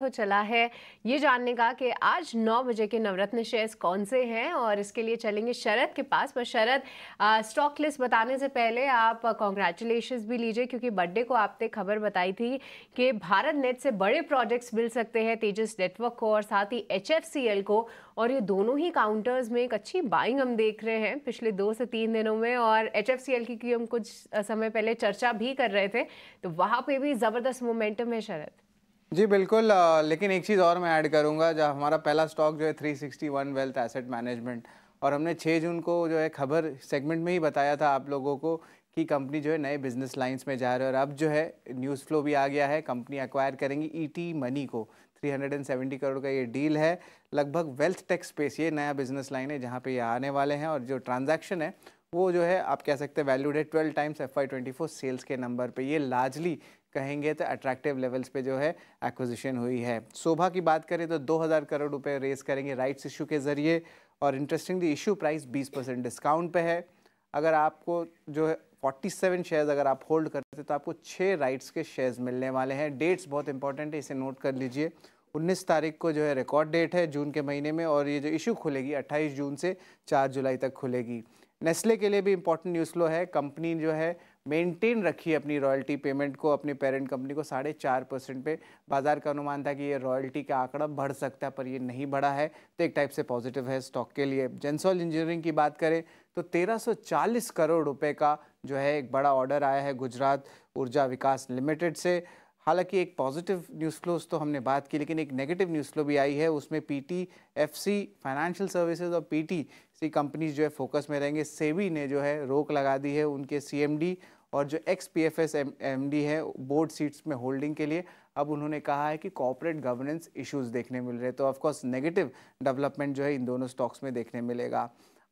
तो चला है ये जानने का कि आज 9 बजे के नवरत्न शेयर्स कौन से हैं और इसके लिए चलेंगे शरद के पास पर शरद स्टॉक लिस्ट बताने से पहले आप कॉन्ग्रेचुलेशन भी लीजिए क्योंकि बर्थडे को आपने खबर बताई थी कि भारत नेट से बड़े प्रोजेक्ट्स मिल सकते हैं तेजस नेटवर्क को और साथ ही एच को और ये दोनों ही काउंटर्स में एक अच्छी बाइंग हम देख रहे हैं पिछले दो से तीन दिनों में और एच एफ एल की हम कुछ समय पहले चर्चा भी कर रहे थे तो वहाँ पर भी ज़बरदस्त मोमेंटम है शरद जी बिल्कुल लेकिन एक चीज़ और मैं ऐड करूँगा जहाँ हमारा पहला स्टॉक जो है 361 वेल्थ एसेट मैनेजमेंट और हमने 6 जून को जो है खबर सेगमेंट में ही बताया था आप लोगों को कि कंपनी जो है नए बिजनेस लाइंस में जा रही है और अब जो है न्यूज़ फ्लो भी आ गया है कंपनी एक्वायर करेंगी ई e मनी को 370 करोड़ का ये डील है लगभग वेल्थ टेक स्पेस ये नया बिजनेस लाइन है जहाँ पे ये आने वाले हैं और जो ट्रांजैक्शन है वो जो है आप कह सकते हैं वैल्यूड है twelve times F I twenty four sales के नंबर पे ये लार्जली कहेंगे तो अट्रैक्टिव लेवल्स पे जो है एक्विजिशन हुई है शोभा की बात करें तो 2000 करोड़ रुपए रेज करेंगे राइट्स इशू के ज़रिए और interestingly issue price 20 percent discount पे है अगर आपको जो है 47 शेयर्स अगर आप होल्ड करते तो आपको छः राइट्स के शेयर्स मिलने वाले हैं डेट्स बहुत इंपॉर्टेंट है इसे नोट कर लीजिए 19 तारीख को जो है रिकॉर्ड डेट है जून के महीने में और ये जो इशू खुलेगी 28 जून से 4 जुलाई तक खुलेगी नेस्ले के लिए भी इंपॉर्टेंट न्यूज़ फ्लो है कंपनी जो है मेंटेन रखी अपनी रॉयल्टी पेमेंट को अपने पेरेंट कंपनी को साढ़े चार परसेंट पे बाजार का अनुमान था कि ये रॉयल्टी का आंकड़ा बढ़ सकता है पर ये नहीं बढ़ा है तो एक टाइप से पॉजिटिव है स्टॉक के लिए जेंसॉल इंजीनियरिंग की बात करें तो 1340 करोड़ रुपए का जो है एक बड़ा ऑर्डर आया है गुजरात ऊर्जा विकास लिमिटेड से हालांकि एक पॉजिटिव न्यूज़ फ्लोज तो हमने बात की लेकिन एक नेगेटिव न्यूज़ फ्लो भी आई है उसमें एफसी फाइनेंशियल सर्विसेज और सी कंपनीज जो है फोकस में रहेंगे सेबी ने जो है रोक लगा दी है उनके सीएमडी और जो ex P F S M D है बोर्ड सीट्स में होल्डिंग के लिए अब उन्होंने कहा है कि कॉपरेट गवर्नेंस इश्यूज देखने मिल रहे हैं तो ऑफकोर्स नेगेटिव डेवलपमेंट जो है इन दोनों स्टॉक्स में देखने मिलेगा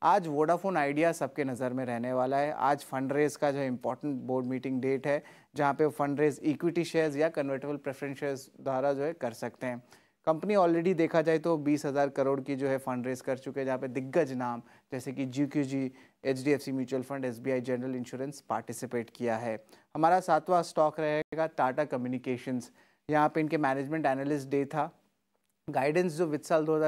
आज वोडाफोन आइडिया सबके नज़र में रहने वाला है आज फंड रेज का जो इम्पोर्टेंट बोर्ड मीटिंग डेट है जहाँ पे फंड रेज इक्विटी शेयर्स या कन्वर्टेबल प्रेफरेंस शेयर्स द्वारा जो है कर सकते हैं कंपनी ऑलरेडी देखा जाए तो बीस हज़ार करोड़ की जो है फंड रेज कर चुके हैं जहाँ पे दिग्गज नाम जैसे कि G Q G H D F C mutual fund S B I general insurance participate किया है हमारा सातवां स्टॉक रहेगा टाटा कम्युनिकेशंस यहाँ पे इनके मैनेजमेंट एनालिस्ट डे था गाइडेंस जो वित्त साल दो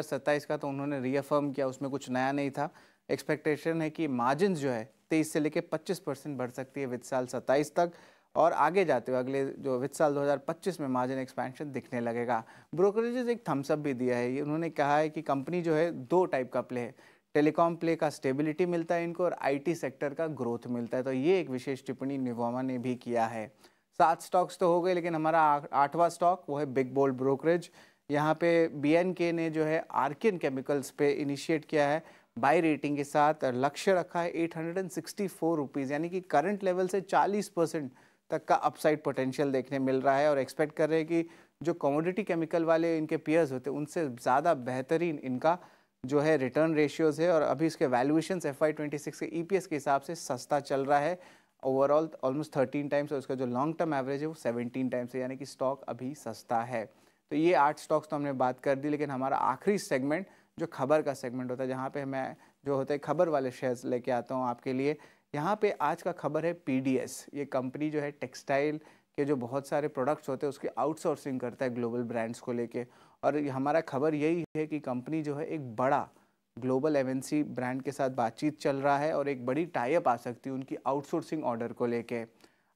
का तो उन्होंने रीअफर्म किया उसमें कुछ नया नहीं था एक्सपेक्टेशन है कि मार्जिन जो है तेईस से लेकर पच्चीस परसेंट बढ़ सकती है वित्त साल सत्ताईस तक और आगे जाते हुए अगले जो वित्त साल 2025 में मार्जिन एक्सपेंशन दिखने लगेगा ब्रोकरेजेज एक थम्सअप भी दिया है उन्होंने कहा है कि कंपनी जो है दो टाइप का प्ले है टेलीकॉम प्ले का स्टेबिलिटी मिलता है इनको और आईटी सेक्टर का ग्रोथ मिलता है तो ये एक विशेष टिप्पणी निवामा ने भी किया है सात स्टॉक्स तो हो गए लेकिन हमारा आठवां स्टॉक वो है बिग बोल्ड ब्रोकरेज यहाँ पे बी ने जो है आर्किन केमिकल्स पे इनिशिएट किया है बाई रेटिंग के साथ लक्ष्य रखा है eight hundred and sixty four rupees यानी कि करंट लेवल से चालीस परसेंट तक का अपसाइड पोटेंशियल देखने मिल रहा है और एक्सपेक्ट कर रहे हैं कि जो कमोडिटी केमिकल वाले इनके पेयर्स होते हैं उनसे ज़्यादा बेहतरीन इनका जो है रिटर्न रेशियोज़ है और अभी इसके valuation F I twenty six के ई पी एस के हिसाब से सस्ता चल रहा है ओवरऑल ऑलमोस्ट थर्टीन टाइम्स और उसका जो लॉन्ग टर्म एवरेज है वो सेवनटीन टाइम्स है यानी कि स्टॉक अभी सस्ता है तो ये आठ स्टॉक्स तो हमने बात कर दी लेकिन हमारा आखिरी सेगमेंट जो खबर का सेगमेंट होता है जहाँ पे मैं जो होते हैं खबर वाले शेयर्स लेके आता हूँ आपके लिए यहाँ पे आज का खबर है पीडीएस ये कंपनी जो है टेक्सटाइल के जो बहुत सारे प्रोडक्ट्स होते हैं उसकी आउटसोर्सिंग करता है ग्लोबल ब्रांड्स को लेके और हमारा खबर यही है कि कंपनी जो है एक बड़ा ग्लोबल एमएनसी ब्रांड के साथ बातचीत चल रहा है और एक बड़ी टाइप आ सकती है उनकी आउटसोर्सिंग ऑर्डर को लेके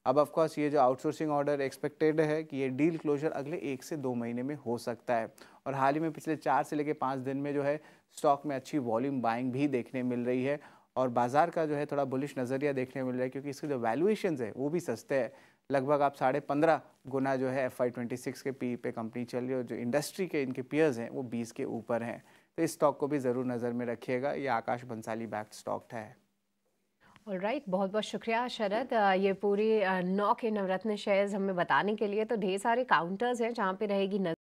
अब ऑफकोर्स ये जो आउटसोर्सिंग ऑर्डर एक्सपेक्टेड है कि ये डील क्लोजर अगले एक से दो महीने में हो सकता है और हाल ही में पिछले चार से लेकर पाँच दिन में जो है स्टॉक में अच्छी वॉल्यूम बाइंग भी देखने मिल रही है और बाज़ार का जो है थोड़ा बुलिश नज़रिया देखने को मिल रहा है क्योंकि इसके जो वैल्यूएशन है वो भी सस्ते हैं लगभग आप साढ़े पंद्रह गुना जो है एफ आई ट्वेंटी सिक्स के पी e पे कंपनी चल रही है और जो इंडस्ट्री के इनके पीयर्स हैं वो बीस के ऊपर हैं तो इस स्टॉक को भी ज़रूर नज़र में रखिएगा ये आकाश बंसाली बैक्ड स्टॉक है ऑल राइट right, बहुत बहुत शुक्रिया शरद ये पूरी नौ के नवरत्न शेयर्स हमें बताने के लिए तो ढेर सारे काउंटर्स हैं जहाँ पे रहेगी नजर